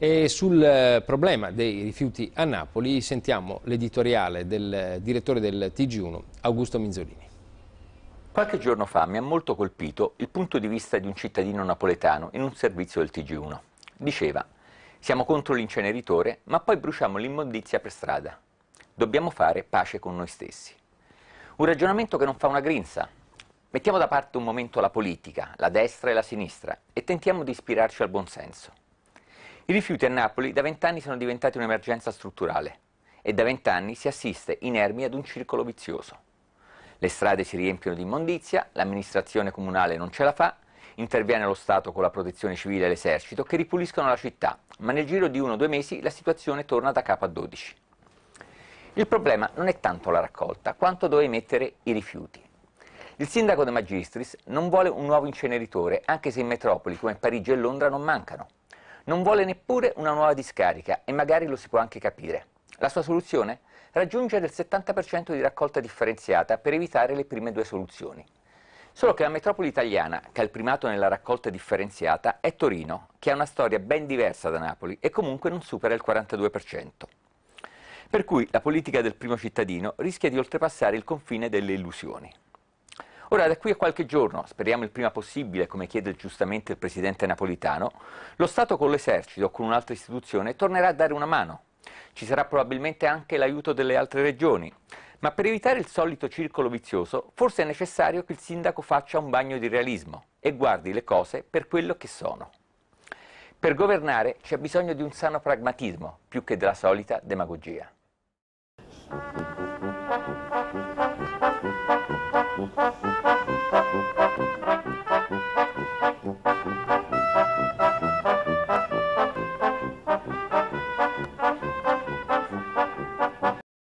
E sul eh, problema dei rifiuti a Napoli sentiamo l'editoriale del eh, direttore del TG1, Augusto Minzolini. Qualche giorno fa mi ha molto colpito il punto di vista di un cittadino napoletano in un servizio del TG1. Diceva, siamo contro l'inceneritore, ma poi bruciamo l'immondizia per strada. Dobbiamo fare pace con noi stessi. Un ragionamento che non fa una grinza. Mettiamo da parte un momento la politica, la destra e la sinistra, e tentiamo di ispirarci al buonsenso. I rifiuti a Napoli da vent'anni sono diventati un'emergenza strutturale e da vent'anni si assiste inermi ad un circolo vizioso. Le strade si riempiono di immondizia, l'amministrazione comunale non ce la fa, interviene lo Stato con la protezione civile e l'esercito che ripuliscono la città, ma nel giro di uno o due mesi la situazione torna da capo a 12. Il problema non è tanto la raccolta, quanto dove mettere i rifiuti. Il sindaco De Magistris non vuole un nuovo inceneritore, anche se in metropoli come Parigi e Londra non mancano. Non vuole neppure una nuova discarica e magari lo si può anche capire. La sua soluzione? Raggiungere il 70% di raccolta differenziata per evitare le prime due soluzioni. Solo che la metropoli italiana, che ha il primato nella raccolta differenziata, è Torino, che ha una storia ben diversa da Napoli e comunque non supera il 42%. Per cui la politica del primo cittadino rischia di oltrepassare il confine delle illusioni. Ora, da qui a qualche giorno, speriamo il prima possibile, come chiede giustamente il presidente napolitano, lo Stato con l'esercito o con un'altra istituzione tornerà a dare una mano. Ci sarà probabilmente anche l'aiuto delle altre regioni. Ma per evitare il solito circolo vizioso, forse è necessario che il sindaco faccia un bagno di realismo e guardi le cose per quello che sono. Per governare c'è bisogno di un sano pragmatismo, più che della solita demagogia. Thank you.